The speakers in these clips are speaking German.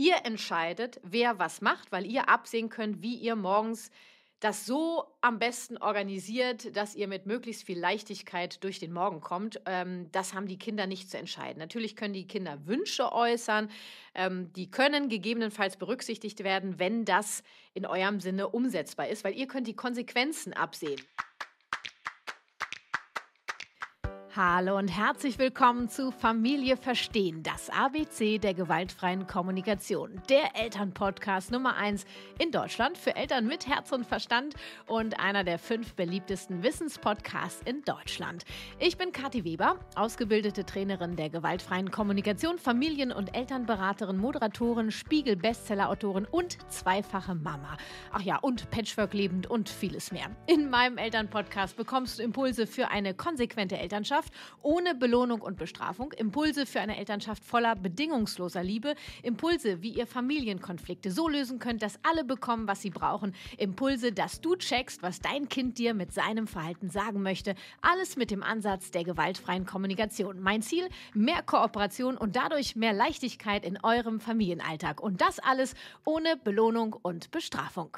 Ihr entscheidet, wer was macht, weil ihr absehen könnt, wie ihr morgens das so am besten organisiert, dass ihr mit möglichst viel Leichtigkeit durch den Morgen kommt. Ähm, das haben die Kinder nicht zu entscheiden. Natürlich können die Kinder Wünsche äußern. Ähm, die können gegebenenfalls berücksichtigt werden, wenn das in eurem Sinne umsetzbar ist, weil ihr könnt die Konsequenzen absehen. Hallo und herzlich willkommen zu Familie Verstehen, das ABC der gewaltfreien Kommunikation, der Elternpodcast Nummer 1 in Deutschland für Eltern mit Herz und Verstand und einer der fünf beliebtesten Wissenspodcasts in Deutschland. Ich bin Kathi Weber, ausgebildete Trainerin der gewaltfreien Kommunikation, Familien- und Elternberaterin, Moderatorin, Spiegel-Bestseller-Autorin und zweifache Mama. Ach ja, und Patchwork-lebend und vieles mehr. In meinem Elternpodcast bekommst du Impulse für eine konsequente Elternschaft Elternschaft ohne Belohnung und Bestrafung, Impulse für eine Elternschaft voller bedingungsloser Liebe, Impulse, wie ihr Familienkonflikte so lösen könnt, dass alle bekommen, was sie brauchen, Impulse, dass du checkst, was dein Kind dir mit seinem Verhalten sagen möchte, alles mit dem Ansatz der gewaltfreien Kommunikation. Mein Ziel, mehr Kooperation und dadurch mehr Leichtigkeit in eurem Familienalltag und das alles ohne Belohnung und Bestrafung.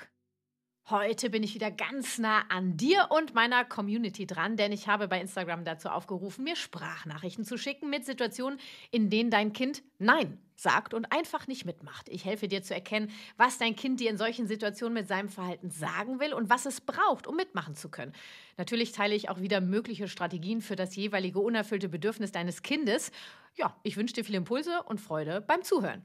Heute bin ich wieder ganz nah an dir und meiner Community dran, denn ich habe bei Instagram dazu aufgerufen, mir Sprachnachrichten zu schicken mit Situationen, in denen dein Kind Nein sagt und einfach nicht mitmacht. Ich helfe dir zu erkennen, was dein Kind dir in solchen Situationen mit seinem Verhalten sagen will und was es braucht, um mitmachen zu können. Natürlich teile ich auch wieder mögliche Strategien für das jeweilige unerfüllte Bedürfnis deines Kindes. Ja, ich wünsche dir viel Impulse und Freude beim Zuhören.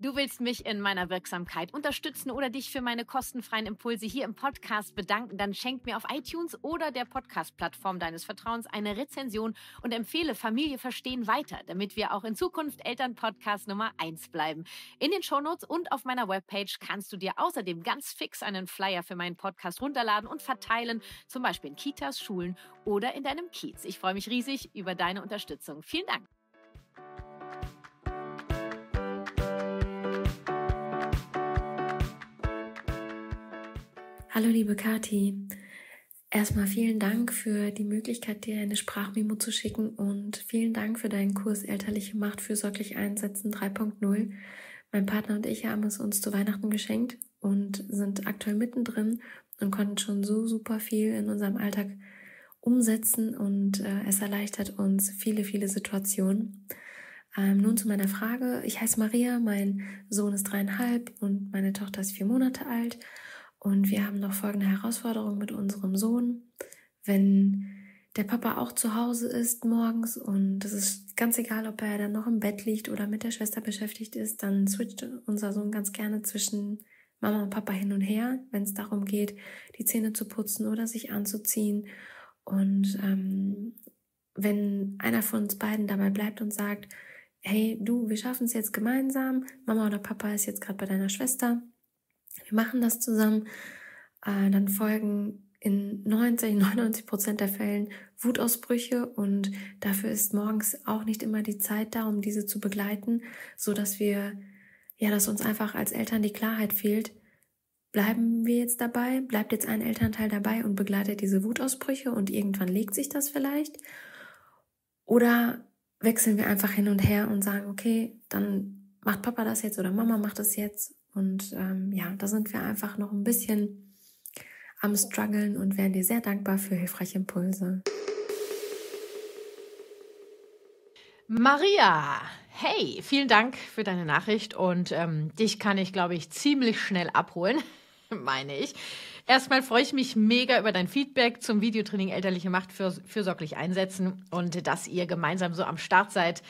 Du willst mich in meiner Wirksamkeit unterstützen oder dich für meine kostenfreien Impulse hier im Podcast bedanken, dann schenk mir auf iTunes oder der Podcast-Plattform deines Vertrauens eine Rezension und empfehle Familie verstehen weiter, damit wir auch in Zukunft Elternpodcast Nummer 1 bleiben. In den Shownotes und auf meiner Webpage kannst du dir außerdem ganz fix einen Flyer für meinen Podcast runterladen und verteilen, zum Beispiel in Kitas, Schulen oder in deinem Kiez. Ich freue mich riesig über deine Unterstützung. Vielen Dank. Hallo liebe Kati. Erstmal vielen Dank für die Möglichkeit, dir eine Sprachmemo zu schicken und vielen Dank für deinen Kurs Elterliche Macht fürsorglich einsetzen 3.0. Mein Partner und ich haben es uns zu Weihnachten geschenkt und sind aktuell mittendrin und konnten schon so super viel in unserem Alltag umsetzen und äh, es erleichtert uns viele, viele Situationen. Ähm, nun zu meiner Frage. Ich heiße Maria, mein Sohn ist dreieinhalb und meine Tochter ist vier Monate alt und wir haben noch folgende Herausforderung mit unserem Sohn. Wenn der Papa auch zu Hause ist morgens und es ist ganz egal, ob er dann noch im Bett liegt oder mit der Schwester beschäftigt ist, dann switcht unser Sohn ganz gerne zwischen Mama und Papa hin und her, wenn es darum geht, die Zähne zu putzen oder sich anzuziehen. Und ähm, wenn einer von uns beiden dabei bleibt und sagt, hey du, wir schaffen es jetzt gemeinsam, Mama oder Papa ist jetzt gerade bei deiner Schwester, wir machen das zusammen, äh, dann folgen in 90, 99 Prozent der Fällen Wutausbrüche und dafür ist morgens auch nicht immer die Zeit da, um diese zu begleiten, so dass wir, ja, dass uns einfach als Eltern die Klarheit fehlt. Bleiben wir jetzt dabei? Bleibt jetzt ein Elternteil dabei und begleitet diese Wutausbrüche und irgendwann legt sich das vielleicht? Oder wechseln wir einfach hin und her und sagen, okay, dann macht Papa das jetzt oder Mama macht das jetzt und ähm, ja, da sind wir einfach noch ein bisschen am Struggeln und wären dir sehr dankbar für hilfreiche Impulse. Maria, hey, vielen Dank für deine Nachricht und ähm, dich kann ich, glaube ich, ziemlich schnell abholen, meine ich. Erstmal freue ich mich mega über dein Feedback zum Videotraining Elterliche Macht für, fürsorglich einsetzen und dass ihr gemeinsam so am Start seid.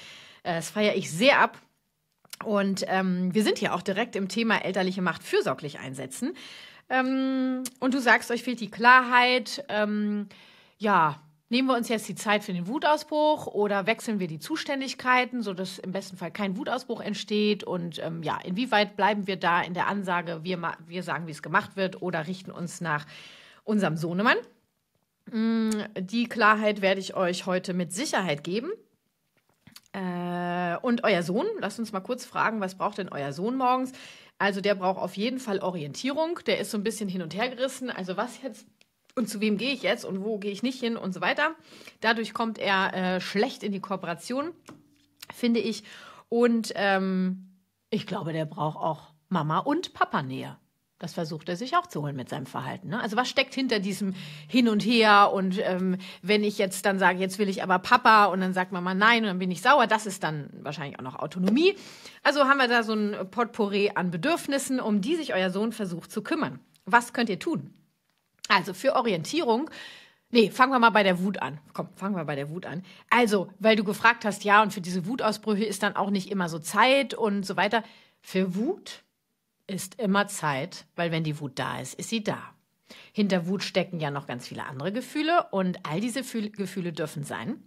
Äh, das feiere ich sehr ab und ähm, wir sind hier auch direkt im Thema elterliche Macht fürsorglich einsetzen. Ähm, und du sagst, euch fehlt die Klarheit. Ähm, ja, nehmen wir uns jetzt die Zeit für den Wutausbruch oder wechseln wir die Zuständigkeiten, sodass im besten Fall kein Wutausbruch entsteht? Und ähm, ja, inwieweit bleiben wir da in der Ansage, wir, wir sagen, wie es gemacht wird oder richten uns nach unserem Sohnemann? Mm, die Klarheit werde ich euch heute mit Sicherheit geben. Äh, und euer Sohn, lasst uns mal kurz fragen, was braucht denn euer Sohn morgens? Also der braucht auf jeden Fall Orientierung, der ist so ein bisschen hin und her gerissen. Also was jetzt und zu wem gehe ich jetzt und wo gehe ich nicht hin und so weiter. Dadurch kommt er äh, schlecht in die Kooperation, finde ich. Und ähm, ich glaube, der braucht auch Mama und Papa Nähe. Das versucht er sich auch zu holen mit seinem Verhalten. Ne? Also was steckt hinter diesem Hin und Her? Und ähm, wenn ich jetzt dann sage, jetzt will ich aber Papa und dann sagt Mama nein und dann bin ich sauer, das ist dann wahrscheinlich auch noch Autonomie. Also haben wir da so ein Potpourri an Bedürfnissen, um die sich euer Sohn versucht zu kümmern. Was könnt ihr tun? Also für Orientierung Nee, fangen wir mal bei der Wut an. Komm, fangen wir bei der Wut an. Also, weil du gefragt hast, ja, und für diese Wutausbrüche ist dann auch nicht immer so Zeit und so weiter. Für Wut ist immer Zeit, weil wenn die Wut da ist, ist sie da. Hinter Wut stecken ja noch ganz viele andere Gefühle und all diese Fühl Gefühle dürfen sein.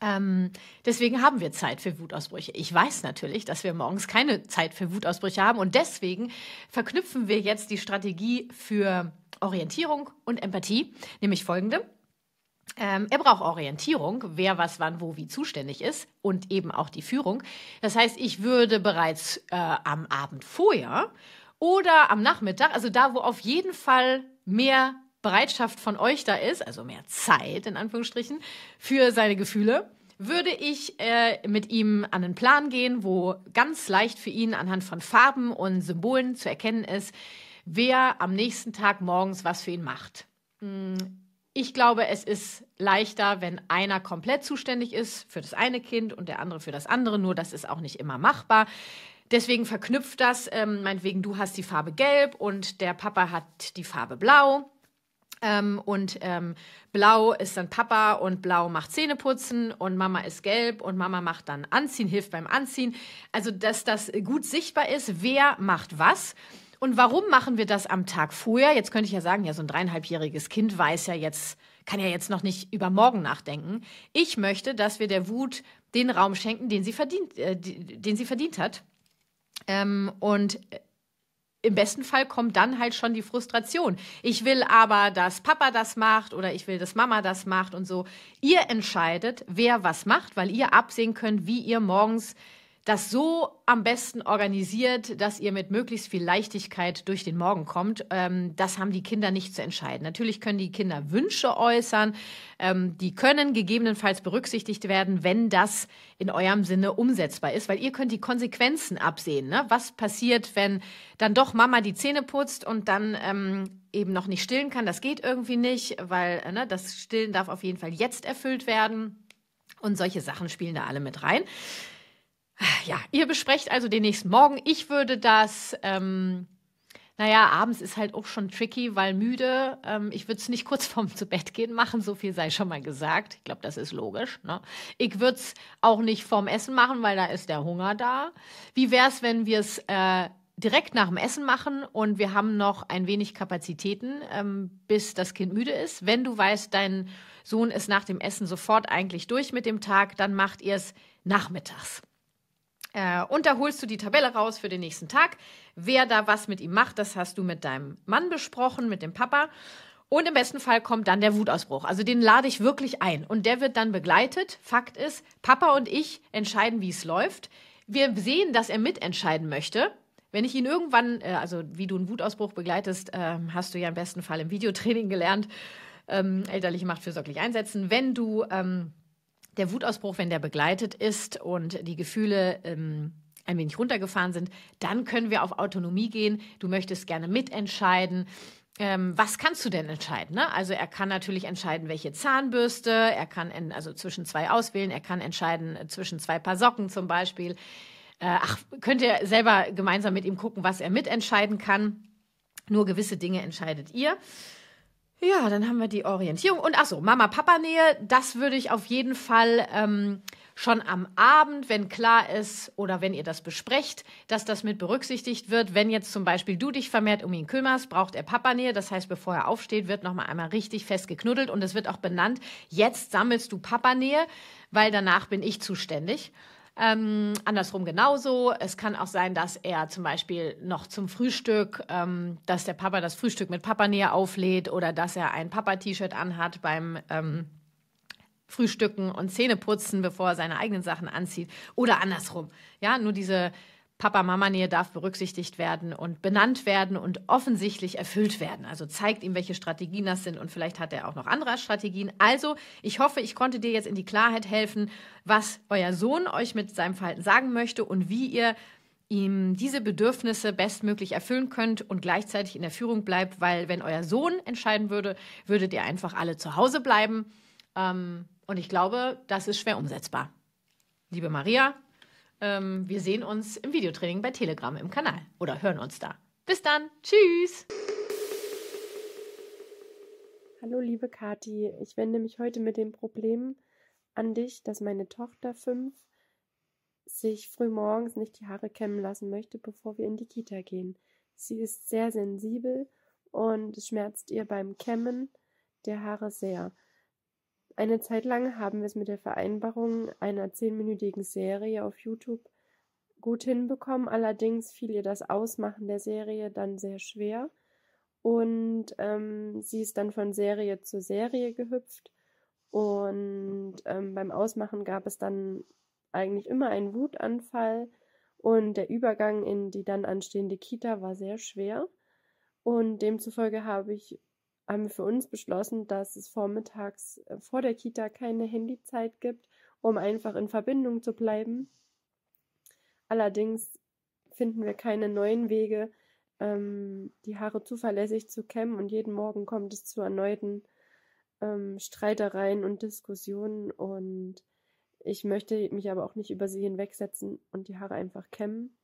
Ähm, deswegen haben wir Zeit für Wutausbrüche. Ich weiß natürlich, dass wir morgens keine Zeit für Wutausbrüche haben und deswegen verknüpfen wir jetzt die Strategie für Orientierung und Empathie, nämlich folgende. Ähm, er braucht Orientierung, wer was wann wo wie zuständig ist und eben auch die Führung. Das heißt, ich würde bereits äh, am Abend vorher oder am Nachmittag, also da, wo auf jeden Fall mehr Bereitschaft von euch da ist, also mehr Zeit in Anführungsstrichen, für seine Gefühle, würde ich äh, mit ihm an einen Plan gehen, wo ganz leicht für ihn anhand von Farben und Symbolen zu erkennen ist, wer am nächsten Tag morgens was für ihn macht. Hm ich glaube, es ist leichter, wenn einer komplett zuständig ist für das eine Kind und der andere für das andere. Nur das ist auch nicht immer machbar. Deswegen verknüpft das, ähm, meinetwegen, du hast die Farbe gelb und der Papa hat die Farbe blau. Ähm, und ähm, blau ist dann Papa und blau macht Zähneputzen und Mama ist gelb und Mama macht dann Anziehen, hilft beim Anziehen. Also, dass das gut sichtbar ist, wer macht was. Und warum machen wir das am Tag vorher? Jetzt könnte ich ja sagen, ja, so ein dreieinhalbjähriges Kind weiß ja jetzt, kann ja jetzt noch nicht über morgen nachdenken. Ich möchte, dass wir der Wut den Raum schenken, den sie verdient, äh, den sie verdient hat. Ähm, und äh, im besten Fall kommt dann halt schon die Frustration. Ich will aber, dass Papa das macht oder ich will, dass Mama das macht und so. Ihr entscheidet, wer was macht, weil ihr absehen könnt, wie ihr morgens das so am besten organisiert, dass ihr mit möglichst viel Leichtigkeit durch den Morgen kommt. Ähm, das haben die Kinder nicht zu entscheiden. Natürlich können die Kinder Wünsche äußern. Ähm, die können gegebenenfalls berücksichtigt werden, wenn das in eurem Sinne umsetzbar ist, weil ihr könnt die Konsequenzen absehen. Ne? Was passiert, wenn dann doch Mama die Zähne putzt und dann ähm, eben noch nicht stillen kann? Das geht irgendwie nicht, weil ne, das Stillen darf auf jeden Fall jetzt erfüllt werden. Und solche Sachen spielen da alle mit rein. Ja, ihr besprecht also den nächsten Morgen. Ich würde das, ähm, naja, abends ist halt auch schon tricky, weil müde. Ähm, ich würde es nicht kurz vorm zu Bett gehen machen, so viel sei schon mal gesagt. Ich glaube, das ist logisch. Ne? Ich würde es auch nicht vorm Essen machen, weil da ist der Hunger da. Wie wäre es, wenn wir es äh, direkt nach dem Essen machen und wir haben noch ein wenig Kapazitäten, ähm, bis das Kind müde ist? Wenn du weißt, dein Sohn ist nach dem Essen sofort eigentlich durch mit dem Tag, dann macht ihr es nachmittags. Äh, und da holst du die Tabelle raus für den nächsten Tag. Wer da was mit ihm macht, das hast du mit deinem Mann besprochen, mit dem Papa. Und im besten Fall kommt dann der Wutausbruch. Also den lade ich wirklich ein. Und der wird dann begleitet. Fakt ist, Papa und ich entscheiden, wie es läuft. Wir sehen, dass er mitentscheiden möchte. Wenn ich ihn irgendwann, äh, also wie du einen Wutausbruch begleitest, ähm, hast du ja im besten Fall im Videotraining gelernt, ähm, elterliche Macht fürsorglich einsetzen. Wenn du ähm, der Wutausbruch, wenn der begleitet ist und die Gefühle ähm, ein wenig runtergefahren sind, dann können wir auf Autonomie gehen. Du möchtest gerne mitentscheiden. Ähm, was kannst du denn entscheiden? Ne? Also er kann natürlich entscheiden, welche Zahnbürste, er kann in, also zwischen zwei auswählen, er kann entscheiden äh, zwischen zwei Paar Socken zum Beispiel. Äh, ach, könnt ihr selber gemeinsam mit ihm gucken, was er mitentscheiden kann. Nur gewisse Dinge entscheidet ihr. Ja, dann haben wir die Orientierung. Und achso, Mama-Papa-Nähe, das würde ich auf jeden Fall ähm, schon am Abend, wenn klar ist oder wenn ihr das besprecht, dass das mit berücksichtigt wird. Wenn jetzt zum Beispiel du dich vermehrt um ihn kümmerst, braucht er Papanähe. Das heißt, bevor er aufsteht, wird nochmal einmal richtig fest geknuddelt und es wird auch benannt, jetzt sammelst du Papanähe, weil danach bin ich zuständig. Ähm, andersrum genauso. Es kann auch sein, dass er zum Beispiel noch zum Frühstück, ähm, dass der Papa das Frühstück mit Papanähe auflädt oder dass er ein Papa-T-Shirt anhat beim ähm, Frühstücken und Zähne putzen, bevor er seine eigenen Sachen anzieht oder andersrum. Ja, nur diese Papa-Mama-Nähe darf berücksichtigt werden und benannt werden und offensichtlich erfüllt werden. Also zeigt ihm, welche Strategien das sind und vielleicht hat er auch noch andere Strategien. Also, ich hoffe, ich konnte dir jetzt in die Klarheit helfen, was euer Sohn euch mit seinem Verhalten sagen möchte und wie ihr ihm diese Bedürfnisse bestmöglich erfüllen könnt und gleichzeitig in der Führung bleibt, weil wenn euer Sohn entscheiden würde, würdet ihr einfach alle zu Hause bleiben. Ähm, und ich glaube, das ist schwer umsetzbar. Liebe Maria, ähm, wir mhm. sehen uns im Videotraining bei Telegram im Kanal oder hören uns da. Bis dann. Tschüss. Hallo liebe Kathi. ich wende mich heute mit dem Problem an dich, dass meine Tochter 5 sich frühmorgens nicht die Haare kämmen lassen möchte, bevor wir in die Kita gehen. Sie ist sehr sensibel und es schmerzt ihr beim Kämmen der Haare sehr. Eine Zeit lang haben wir es mit der Vereinbarung einer zehnminütigen Serie auf YouTube gut hinbekommen. Allerdings fiel ihr das Ausmachen der Serie dann sehr schwer. Und ähm, sie ist dann von Serie zu Serie gehüpft. Und ähm, beim Ausmachen gab es dann eigentlich immer einen Wutanfall. Und der Übergang in die dann anstehende Kita war sehr schwer. Und demzufolge habe ich haben wir für uns beschlossen, dass es vormittags äh, vor der Kita keine Handyzeit gibt, um einfach in Verbindung zu bleiben. Allerdings finden wir keine neuen Wege, ähm, die Haare zuverlässig zu kämmen und jeden Morgen kommt es zu erneuten ähm, Streitereien und Diskussionen und ich möchte mich aber auch nicht über sie hinwegsetzen und die Haare einfach kämmen.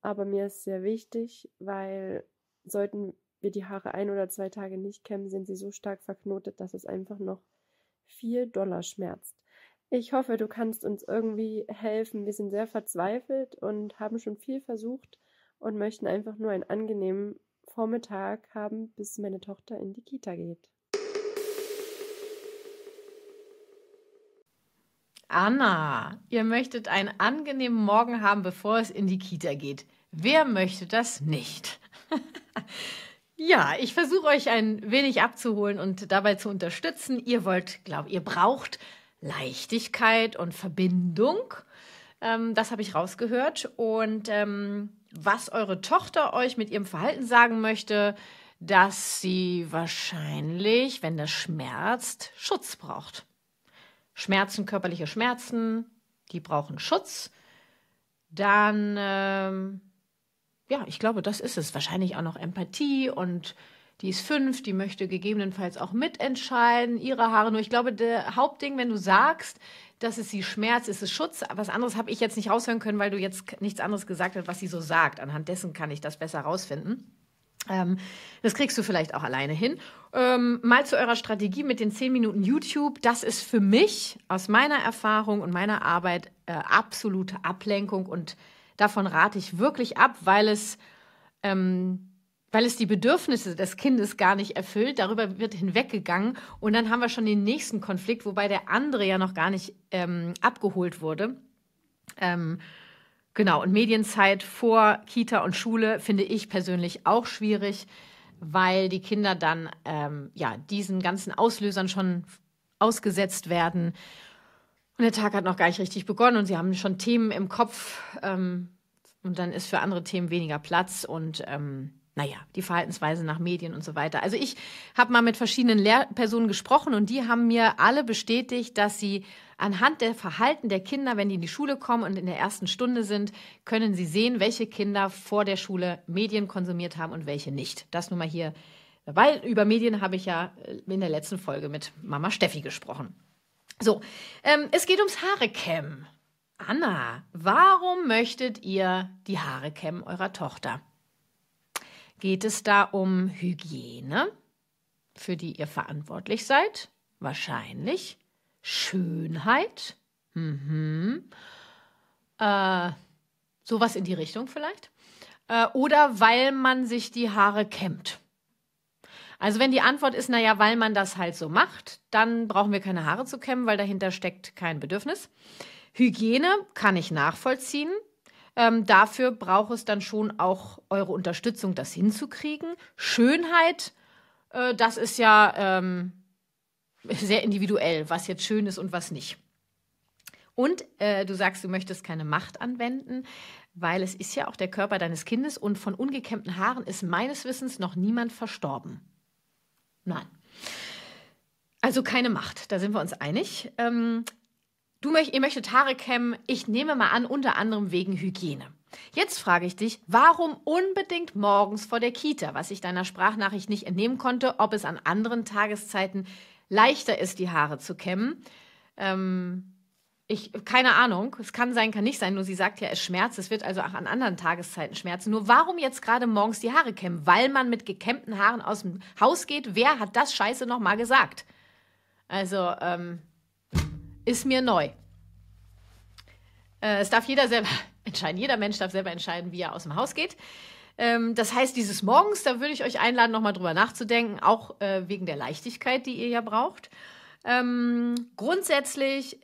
Aber mir ist sehr wichtig, weil sollten wir die Haare ein oder zwei Tage nicht kämmen, sind sie so stark verknotet, dass es einfach noch vier Dollar schmerzt. Ich hoffe, du kannst uns irgendwie helfen. Wir sind sehr verzweifelt und haben schon viel versucht und möchten einfach nur einen angenehmen Vormittag haben, bis meine Tochter in die Kita geht. Anna, ihr möchtet einen angenehmen Morgen haben, bevor es in die Kita geht. Wer möchte das nicht? Ja, ich versuche euch ein wenig abzuholen und dabei zu unterstützen. Ihr wollt, glaube ihr braucht Leichtigkeit und Verbindung. Ähm, das habe ich rausgehört. Und ähm, was eure Tochter euch mit ihrem Verhalten sagen möchte, dass sie wahrscheinlich, wenn das schmerzt, Schutz braucht. Schmerzen, körperliche Schmerzen, die brauchen Schutz. Dann ähm, ja, ich glaube, das ist es. Wahrscheinlich auch noch Empathie und die ist fünf, die möchte gegebenenfalls auch mitentscheiden, ihre Haare. Nur ich glaube, der Hauptding, wenn du sagst, dass es sie schmerzt, ist es Schutz. Was anderes habe ich jetzt nicht raushören können, weil du jetzt nichts anderes gesagt hast, was sie so sagt. Anhand dessen kann ich das besser rausfinden. Ähm, das kriegst du vielleicht auch alleine hin. Ähm, mal zu eurer Strategie mit den 10 Minuten YouTube. Das ist für mich aus meiner Erfahrung und meiner Arbeit äh, absolute Ablenkung und Davon rate ich wirklich ab, weil es, ähm, weil es die Bedürfnisse des Kindes gar nicht erfüllt. Darüber wird hinweggegangen und dann haben wir schon den nächsten Konflikt, wobei der andere ja noch gar nicht ähm, abgeholt wurde. Ähm, genau, und Medienzeit vor Kita und Schule finde ich persönlich auch schwierig, weil die Kinder dann ähm, ja, diesen ganzen Auslösern schon ausgesetzt werden und der Tag hat noch gar nicht richtig begonnen und sie haben schon Themen im Kopf ähm, und dann ist für andere Themen weniger Platz und ähm, naja, die Verhaltensweise nach Medien und so weiter. Also ich habe mal mit verschiedenen Lehrpersonen gesprochen und die haben mir alle bestätigt, dass sie anhand der Verhalten der Kinder, wenn die in die Schule kommen und in der ersten Stunde sind, können sie sehen, welche Kinder vor der Schule Medien konsumiert haben und welche nicht. Das nur mal hier, weil über Medien habe ich ja in der letzten Folge mit Mama Steffi gesprochen. So, ähm, es geht ums Haare kämmen. Anna, warum möchtet ihr die Haare kämmen eurer Tochter? Geht es da um Hygiene, für die ihr verantwortlich seid? Wahrscheinlich. Schönheit? Mhm. Äh, sowas in die Richtung vielleicht? Äh, oder weil man sich die Haare kämmt? Also wenn die Antwort ist, naja, weil man das halt so macht, dann brauchen wir keine Haare zu kämmen, weil dahinter steckt kein Bedürfnis. Hygiene kann ich nachvollziehen. Ähm, dafür braucht es dann schon auch eure Unterstützung, das hinzukriegen. Schönheit, äh, das ist ja ähm, sehr individuell, was jetzt schön ist und was nicht. Und äh, du sagst, du möchtest keine Macht anwenden, weil es ist ja auch der Körper deines Kindes und von ungekämmten Haaren ist meines Wissens noch niemand verstorben. Nein. Also keine Macht, da sind wir uns einig. Ähm, du möcht, ihr möchtet Haare kämmen, ich nehme mal an, unter anderem wegen Hygiene. Jetzt frage ich dich, warum unbedingt morgens vor der Kita, was ich deiner Sprachnachricht nicht entnehmen konnte, ob es an anderen Tageszeiten leichter ist, die Haare zu kämmen. Ähm, ich, keine Ahnung, es kann sein, kann nicht sein, nur sie sagt ja, es schmerzt, es wird also auch an anderen Tageszeiten schmerzen. Nur warum jetzt gerade morgens die Haare kämmen? Weil man mit gekämmten Haaren aus dem Haus geht? Wer hat das Scheiße nochmal gesagt? Also, ähm, ist mir neu. Äh, es darf jeder selber entscheiden, jeder Mensch darf selber entscheiden, wie er aus dem Haus geht. Ähm, das heißt, dieses Morgens, da würde ich euch einladen, nochmal drüber nachzudenken, auch äh, wegen der Leichtigkeit, die ihr ja braucht. Ähm, grundsätzlich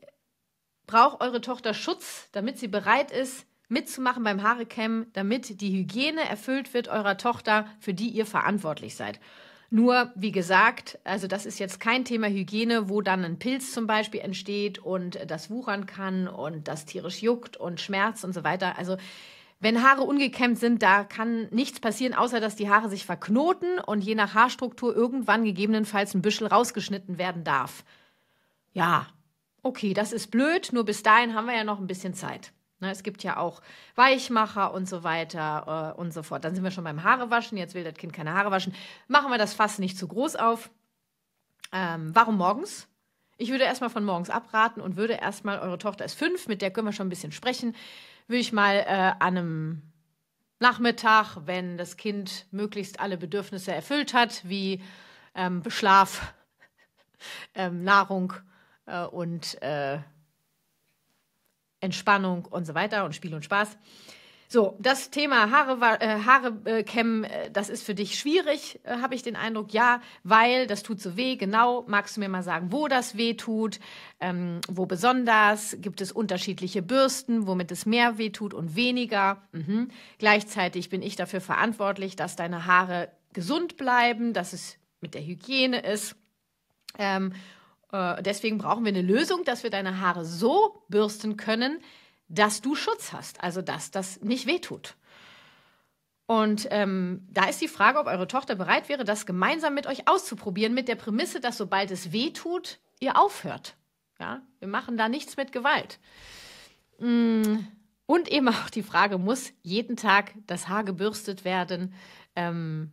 braucht eure Tochter Schutz, damit sie bereit ist, mitzumachen beim Haarecam, damit die Hygiene erfüllt wird eurer Tochter, für die ihr verantwortlich seid. Nur, wie gesagt, also das ist jetzt kein Thema Hygiene, wo dann ein Pilz zum Beispiel entsteht und das wuchern kann und das tierisch juckt und Schmerz und so weiter. Also wenn Haare ungekämmt sind, da kann nichts passieren, außer dass die Haare sich verknoten und je nach Haarstruktur irgendwann gegebenenfalls ein Büschel rausgeschnitten werden darf. Ja, okay, das ist blöd, nur bis dahin haben wir ja noch ein bisschen Zeit. Ne, es gibt ja auch Weichmacher und so weiter äh, und so fort. Dann sind wir schon beim Haarewaschen. Jetzt will das Kind keine Haare waschen. Machen wir das Fass nicht zu groß auf. Ähm, warum morgens? Ich würde erstmal von morgens abraten und würde erstmal, eure Tochter ist fünf, mit der können wir schon ein bisschen sprechen, würde ich mal äh, an einem Nachmittag, wenn das Kind möglichst alle Bedürfnisse erfüllt hat, wie ähm, Schlaf, ähm, Nahrung, äh, und äh, Entspannung und so weiter und Spiel und Spaß. So, das Thema Haare, äh, Haare äh, kämmen, äh, das ist für dich schwierig, äh, habe ich den Eindruck. Ja, weil das tut so weh. Genau, magst du mir mal sagen, wo das weh tut, ähm, wo besonders? Gibt es unterschiedliche Bürsten, womit es mehr weh tut und weniger? Mhm. Gleichzeitig bin ich dafür verantwortlich, dass deine Haare gesund bleiben, dass es mit der Hygiene ist. Ähm, äh, deswegen brauchen wir eine Lösung, dass wir deine Haare so bürsten können, dass du Schutz hast, also dass das nicht wehtut. Und ähm, da ist die Frage, ob eure Tochter bereit wäre, das gemeinsam mit euch auszuprobieren, mit der Prämisse, dass sobald es wehtut, ihr aufhört. Ja, wir machen da nichts mit Gewalt. Mm, und eben auch die Frage, muss jeden Tag das Haar gebürstet werden? Ähm,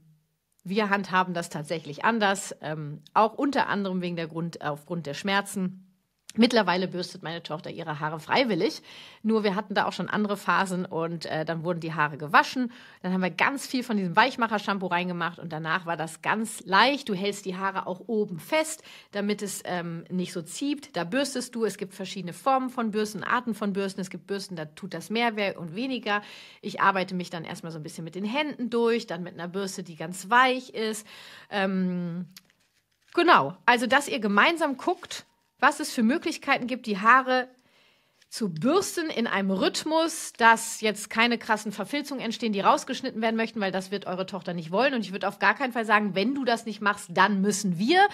wir handhaben das tatsächlich anders, ähm, auch unter anderem wegen der Grund, aufgrund der Schmerzen. Mittlerweile bürstet meine Tochter ihre Haare freiwillig. Nur wir hatten da auch schon andere Phasen und äh, dann wurden die Haare gewaschen. Dann haben wir ganz viel von diesem Weichmacher-Shampoo reingemacht und danach war das ganz leicht. Du hältst die Haare auch oben fest, damit es ähm, nicht so zieht. Da bürstest du. Es gibt verschiedene Formen von Bürsten, Arten von Bürsten. Es gibt Bürsten, da tut das mehr und weniger. Ich arbeite mich dann erstmal so ein bisschen mit den Händen durch, dann mit einer Bürste, die ganz weich ist. Ähm, genau. Also, dass ihr gemeinsam guckt, was es für Möglichkeiten gibt, die Haare zu bürsten in einem Rhythmus, dass jetzt keine krassen Verfilzungen entstehen, die rausgeschnitten werden möchten, weil das wird eure Tochter nicht wollen. Und ich würde auf gar keinen Fall sagen, wenn du das nicht machst, dann müssen wir.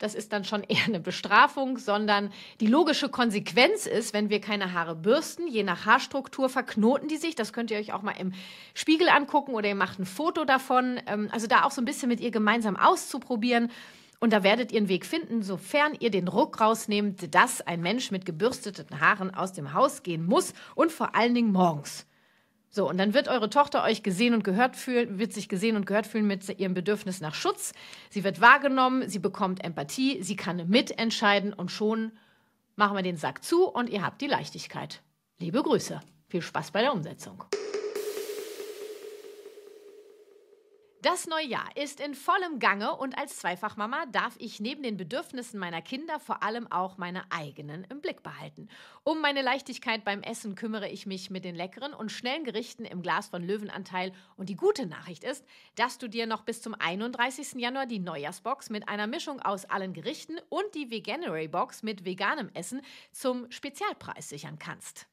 Das ist dann schon eher eine Bestrafung, sondern die logische Konsequenz ist, wenn wir keine Haare bürsten, je nach Haarstruktur verknoten die sich. Das könnt ihr euch auch mal im Spiegel angucken oder ihr macht ein Foto davon. Ähm, also da auch so ein bisschen mit ihr gemeinsam auszuprobieren. Und da werdet ihr einen Weg finden, sofern ihr den Ruck rausnehmt, dass ein Mensch mit gebürsteten Haaren aus dem Haus gehen muss und vor allen Dingen morgens. So, und dann wird eure Tochter euch gesehen und gehört fühlen, wird sich gesehen und gehört fühlen mit ihrem Bedürfnis nach Schutz. Sie wird wahrgenommen, sie bekommt Empathie, sie kann mitentscheiden und schon machen wir den Sack zu und ihr habt die Leichtigkeit. Liebe Grüße. Viel Spaß bei der Umsetzung. Das neue Jahr ist in vollem Gange und als Zweifachmama darf ich neben den Bedürfnissen meiner Kinder vor allem auch meine eigenen im Blick behalten. Um meine Leichtigkeit beim Essen kümmere ich mich mit den leckeren und schnellen Gerichten im Glas von Löwenanteil. Und die gute Nachricht ist, dass du dir noch bis zum 31. Januar die Neujahrsbox mit einer Mischung aus allen Gerichten und die Veganuary Box mit veganem Essen zum Spezialpreis sichern kannst.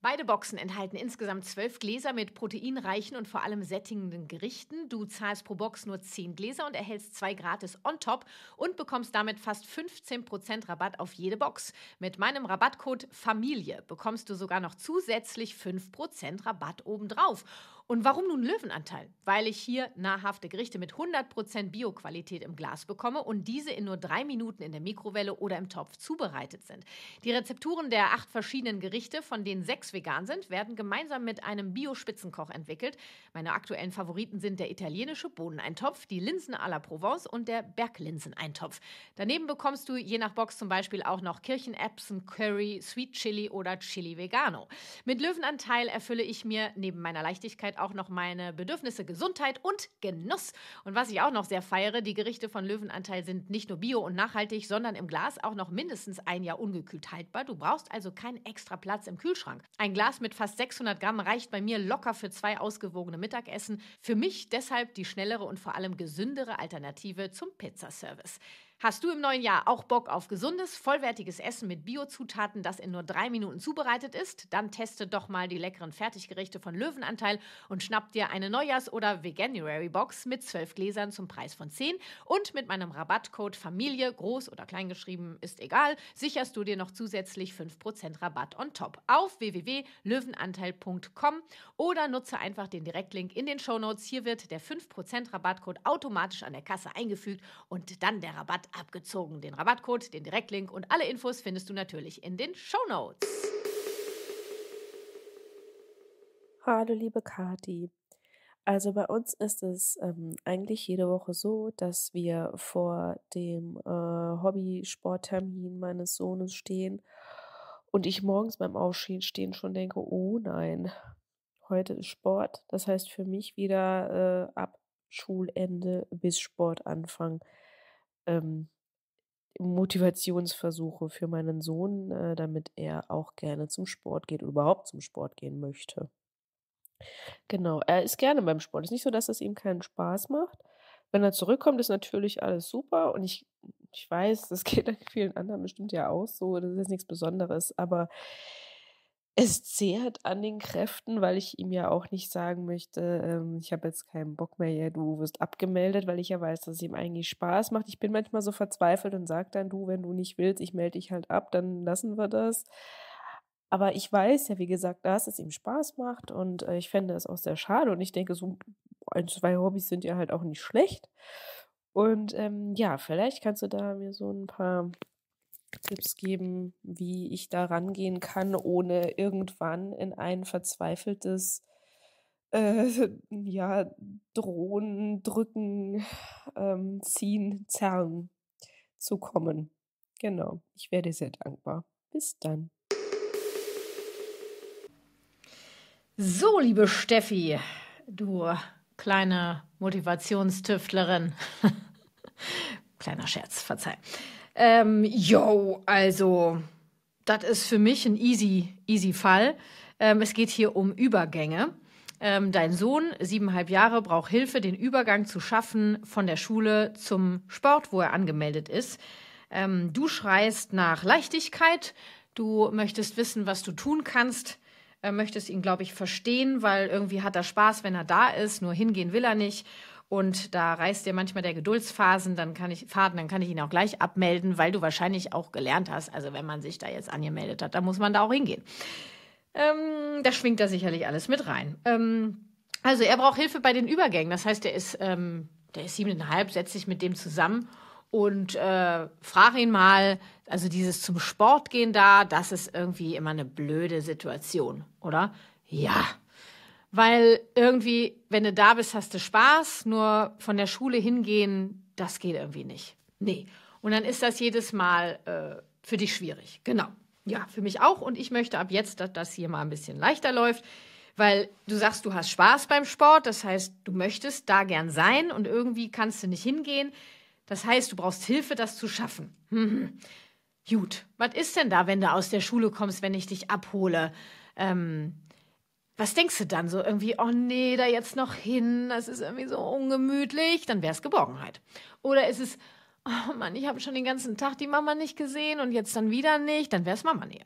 Beide Boxen enthalten insgesamt zwölf Gläser mit proteinreichen und vor allem sättigenden Gerichten. Du zahlst pro Box nur zehn Gläser und erhältst zwei gratis on top und bekommst damit fast 15% Rabatt auf jede Box. Mit meinem Rabattcode FAMILIE bekommst du sogar noch zusätzlich 5% Rabatt obendrauf. Und warum nun Löwenanteil? Weil ich hier nahrhafte Gerichte mit 100% Bioqualität im Glas bekomme und diese in nur drei Minuten in der Mikrowelle oder im Topf zubereitet sind. Die Rezepturen der acht verschiedenen Gerichte, von denen sechs vegan sind, werden gemeinsam mit einem Bio-Spitzenkoch entwickelt. Meine aktuellen Favoriten sind der italienische Bohneneintopf, die Linsen à la Provence und der Berglinseneintopf. Daneben bekommst du je nach Box zum Beispiel auch noch Kirchenerbsen, Curry, Sweet Chili oder Chili Vegano. Mit Löwenanteil erfülle ich mir neben meiner Leichtigkeit auch noch meine Bedürfnisse Gesundheit und Genuss. Und was ich auch noch sehr feiere, die Gerichte von Löwenanteil sind nicht nur bio und nachhaltig, sondern im Glas auch noch mindestens ein Jahr ungekühlt haltbar. Du brauchst also keinen extra Platz im Kühlschrank. Ein Glas mit fast 600 Gramm reicht bei mir locker für zwei ausgewogene Mittagessen. Für mich deshalb die schnellere und vor allem gesündere Alternative zum Pizzaservice. Hast du im neuen Jahr auch Bock auf gesundes, vollwertiges Essen mit Biozutaten, das in nur drei Minuten zubereitet ist? Dann teste doch mal die leckeren Fertiggerichte von Löwenanteil und schnapp dir eine Neujahrs- oder Veganuary-Box mit zwölf Gläsern zum Preis von zehn. Und mit meinem Rabattcode Familie, groß oder kleingeschrieben, ist egal, sicherst du dir noch zusätzlich 5% Rabatt on top auf www.löwenanteil.com oder nutze einfach den Direktlink in den Shownotes. Hier wird der 5% Rabattcode automatisch an der Kasse eingefügt und dann der Rabatt abgezogen. Den Rabattcode, den Direktlink und alle Infos findest du natürlich in den Show Notes. Hallo liebe Kati. Also bei uns ist es ähm, eigentlich jede Woche so, dass wir vor dem äh, Hobbysporttermin meines Sohnes stehen und ich morgens beim Aufstehen stehen schon denke, oh nein, heute ist Sport. Das heißt für mich wieder äh, ab Schulende bis Sportanfang ähm, Motivationsversuche für meinen Sohn, äh, damit er auch gerne zum Sport geht oder überhaupt zum Sport gehen möchte. Genau, er ist gerne beim Sport. Es ist nicht so, dass es ihm keinen Spaß macht. Wenn er zurückkommt, ist natürlich alles super und ich, ich weiß, das geht vielen anderen bestimmt ja auch so, das ist nichts Besonderes, aber es zehrt an den Kräften, weil ich ihm ja auch nicht sagen möchte, ähm, ich habe jetzt keinen Bock mehr, ja, du wirst abgemeldet, weil ich ja weiß, dass es ihm eigentlich Spaß macht. Ich bin manchmal so verzweifelt und sage dann, du, wenn du nicht willst, ich melde dich halt ab, dann lassen wir das. Aber ich weiß ja, wie gesagt, dass es ihm Spaß macht und äh, ich fände es auch sehr schade und ich denke, so ein, zwei Hobbys sind ja halt auch nicht schlecht. Und ähm, ja, vielleicht kannst du da mir so ein paar Tipps geben, wie ich da rangehen kann, ohne irgendwann in ein verzweifeltes äh, ja, Drohen, Drücken, ähm, Ziehen, Zerren zu kommen. Genau, ich werde sehr dankbar. Bis dann. So, liebe Steffi, du kleine Motivationstüftlerin. Kleiner Scherz, verzeih. Ähm, yo, also, das ist für mich ein easy, easy Fall. Ähm, es geht hier um Übergänge. Ähm, dein Sohn, siebeneinhalb Jahre, braucht Hilfe, den Übergang zu schaffen von der Schule zum Sport, wo er angemeldet ist. Ähm, du schreist nach Leichtigkeit. Du möchtest wissen, was du tun kannst. Äh, möchtest ihn, glaube ich, verstehen, weil irgendwie hat er Spaß, wenn er da ist. Nur hingehen will er nicht. Und da reißt dir manchmal der Geduldsphasen, dann kann ich Faden, dann kann ich ihn auch gleich abmelden, weil du wahrscheinlich auch gelernt hast. Also wenn man sich da jetzt angemeldet hat, dann muss man da auch hingehen. Ähm, da schwingt da sicherlich alles mit rein. Ähm, also er braucht Hilfe bei den Übergängen. Das heißt, der ist, ähm, der ist siebeneinhalb, setzt sich mit dem zusammen und äh, frage ihn mal, also dieses zum Sport gehen da, das ist irgendwie immer eine blöde Situation, oder? Ja, weil irgendwie, wenn du da bist, hast du Spaß, nur von der Schule hingehen, das geht irgendwie nicht. Nee. Und dann ist das jedes Mal äh, für dich schwierig. Genau. Ja, für mich auch. Und ich möchte ab jetzt, dass das hier mal ein bisschen leichter läuft, weil du sagst, du hast Spaß beim Sport. Das heißt, du möchtest da gern sein und irgendwie kannst du nicht hingehen. Das heißt, du brauchst Hilfe, das zu schaffen. Gut, was ist denn da, wenn du aus der Schule kommst, wenn ich dich abhole? Ähm, was denkst du dann? So irgendwie, oh nee, da jetzt noch hin, das ist irgendwie so ungemütlich, dann wäre es Geborgenheit. Oder ist es, oh Mann, ich habe schon den ganzen Tag die Mama nicht gesehen und jetzt dann wieder nicht, dann wäre es Mama-Nähe.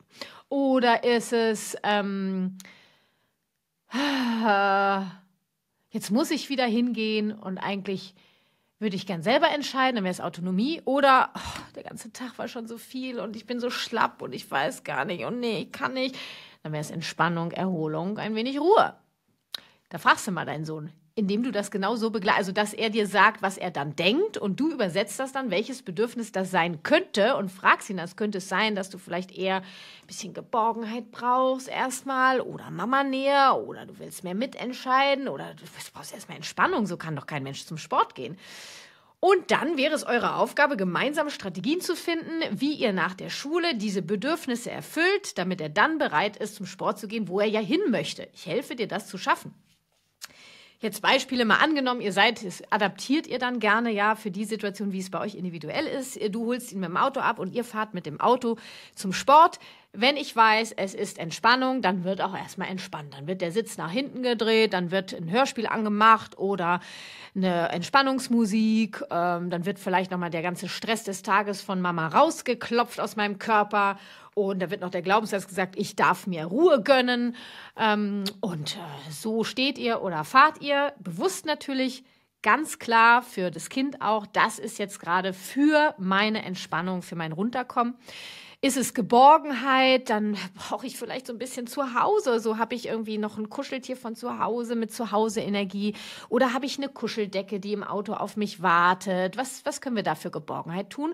Oder ist es, ähm, jetzt muss ich wieder hingehen und eigentlich würde ich gern selber entscheiden, dann wäre es Autonomie. Oder oh, der ganze Tag war schon so viel und ich bin so schlapp und ich weiß gar nicht und nee, ich kann nicht. Dann wäre es Entspannung, Erholung, ein wenig Ruhe. Da fragst du mal deinen Sohn, indem du das genau so begleitest, also dass er dir sagt, was er dann denkt und du übersetzt das dann, welches Bedürfnis das sein könnte und fragst ihn, das könnte es sein, dass du vielleicht eher ein bisschen Geborgenheit brauchst erstmal oder Mama näher oder du willst mehr mitentscheiden oder du brauchst erstmal Entspannung, so kann doch kein Mensch zum Sport gehen. Und dann wäre es eure Aufgabe, gemeinsam Strategien zu finden, wie ihr nach der Schule diese Bedürfnisse erfüllt, damit er dann bereit ist, zum Sport zu gehen, wo er ja hin möchte. Ich helfe dir, das zu schaffen. Jetzt Beispiele mal angenommen, ihr seid, adaptiert ihr dann gerne ja für die Situation, wie es bei euch individuell ist. Du holst ihn mit dem Auto ab und ihr fahrt mit dem Auto zum Sport. Wenn ich weiß, es ist Entspannung, dann wird auch erstmal entspannt. Dann wird der Sitz nach hinten gedreht, dann wird ein Hörspiel angemacht oder eine Entspannungsmusik, ähm, dann wird vielleicht nochmal der ganze Stress des Tages von Mama rausgeklopft aus meinem Körper und da wird noch der Glaubenssatz gesagt, ich darf mir Ruhe gönnen. Ähm, und äh, so steht ihr oder fahrt ihr, bewusst natürlich, ganz klar für das Kind auch, das ist jetzt gerade für meine Entspannung, für mein Runterkommen ist es Geborgenheit, dann brauche ich vielleicht so ein bisschen zu Hause. So habe ich irgendwie noch ein Kuscheltier von zu Hause mit Zuhause-Energie. Oder habe ich eine Kuscheldecke, die im Auto auf mich wartet? Was, was können wir da für Geborgenheit tun?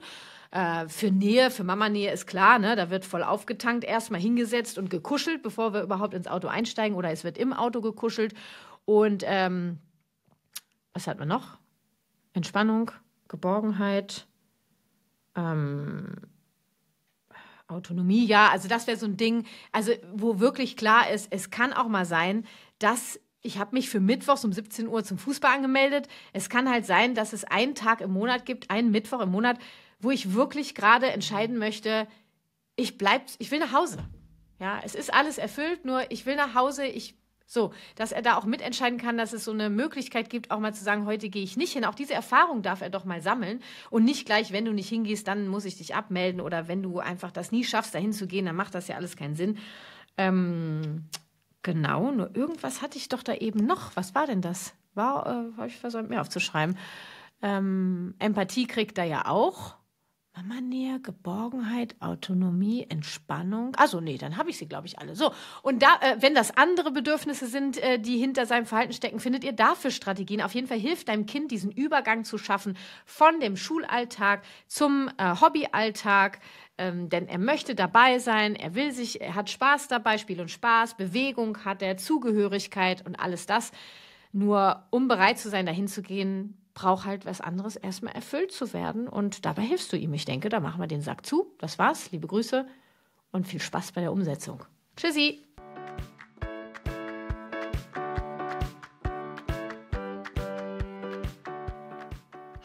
Äh, für Nähe, für Mama-Nähe ist klar, ne? da wird voll aufgetankt, erstmal hingesetzt und gekuschelt, bevor wir überhaupt ins Auto einsteigen oder es wird im Auto gekuschelt. Und ähm, was hat man noch? Entspannung, Geborgenheit, ähm, Autonomie, ja, also das wäre so ein Ding, also wo wirklich klar ist, es kann auch mal sein, dass ich habe mich für Mittwochs um 17 Uhr zum Fußball angemeldet. Es kann halt sein, dass es einen Tag im Monat gibt, einen Mittwoch im Monat, wo ich wirklich gerade entscheiden möchte, ich bleib, ich will nach Hause. Ja, es ist alles erfüllt, nur ich will nach Hause, ich so, dass er da auch mitentscheiden kann, dass es so eine Möglichkeit gibt, auch mal zu sagen, heute gehe ich nicht hin. Auch diese Erfahrung darf er doch mal sammeln und nicht gleich, wenn du nicht hingehst, dann muss ich dich abmelden oder wenn du einfach das nie schaffst, dahin zu gehen, dann macht das ja alles keinen Sinn. Ähm, genau, nur irgendwas hatte ich doch da eben noch. Was war denn das? War, äh, habe ich versäumt, mir aufzuschreiben. Ähm, Empathie kriegt er ja auch. Mama-Nähe, Geborgenheit, Autonomie, Entspannung. Also nee, dann habe ich sie, glaube ich, alle. So, und da, äh, wenn das andere Bedürfnisse sind, äh, die hinter seinem Verhalten stecken, findet ihr dafür Strategien. Auf jeden Fall hilft deinem Kind, diesen Übergang zu schaffen von dem Schulalltag zum äh, Hobbyalltag. Ähm, denn er möchte dabei sein, er will sich, er hat Spaß dabei, Spiel und Spaß, Bewegung hat er, Zugehörigkeit und alles das. Nur um bereit zu sein, dahin zu gehen, braucht halt was anderes, erstmal erfüllt zu werden. Und dabei hilfst du ihm. Ich denke, da machen wir den Sack zu. Das war's. Liebe Grüße und viel Spaß bei der Umsetzung. Tschüssi!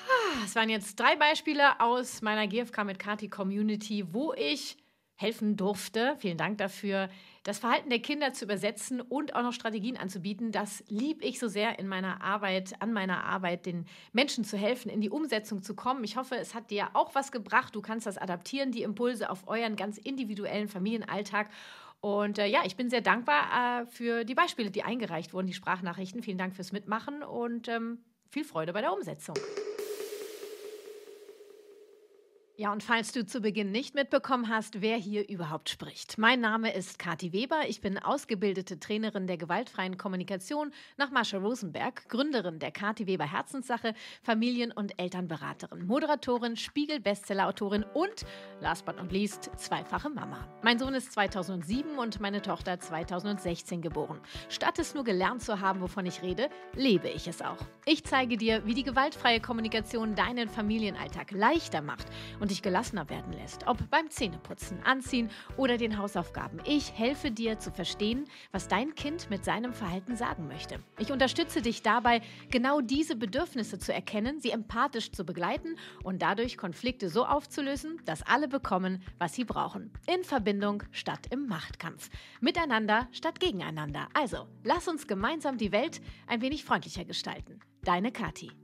Das ah, waren jetzt drei Beispiele aus meiner GFK mit Kati Community, wo ich helfen durfte. Vielen Dank dafür das Verhalten der Kinder zu übersetzen und auch noch Strategien anzubieten, das liebe ich so sehr in meiner Arbeit, an meiner Arbeit, den Menschen zu helfen, in die Umsetzung zu kommen. Ich hoffe, es hat dir auch was gebracht. Du kannst das adaptieren, die Impulse auf euren ganz individuellen Familienalltag. Und äh, ja, ich bin sehr dankbar äh, für die Beispiele, die eingereicht wurden, die Sprachnachrichten. Vielen Dank fürs Mitmachen und ähm, viel Freude bei der Umsetzung. Ja, und falls du zu Beginn nicht mitbekommen hast, wer hier überhaupt spricht. Mein Name ist Kati Weber, ich bin ausgebildete Trainerin der gewaltfreien Kommunikation nach Marsha Rosenberg, Gründerin der Kati Weber Herzenssache, Familien- und Elternberaterin, Moderatorin, spiegel bestseller autorin und last but not least zweifache Mama. Mein Sohn ist 2007 und meine Tochter 2016 geboren. Statt es nur gelernt zu haben, wovon ich rede, lebe ich es auch. Ich zeige dir, wie die gewaltfreie Kommunikation deinen Familienalltag leichter macht und dich gelassener werden lässt, ob beim Zähneputzen, Anziehen oder den Hausaufgaben. Ich helfe dir zu verstehen, was dein Kind mit seinem Verhalten sagen möchte. Ich unterstütze dich dabei, genau diese Bedürfnisse zu erkennen, sie empathisch zu begleiten und dadurch Konflikte so aufzulösen, dass alle bekommen, was sie brauchen. In Verbindung statt im Machtkampf. Miteinander statt gegeneinander. Also, lass uns gemeinsam die Welt ein wenig freundlicher gestalten. Deine Kathi.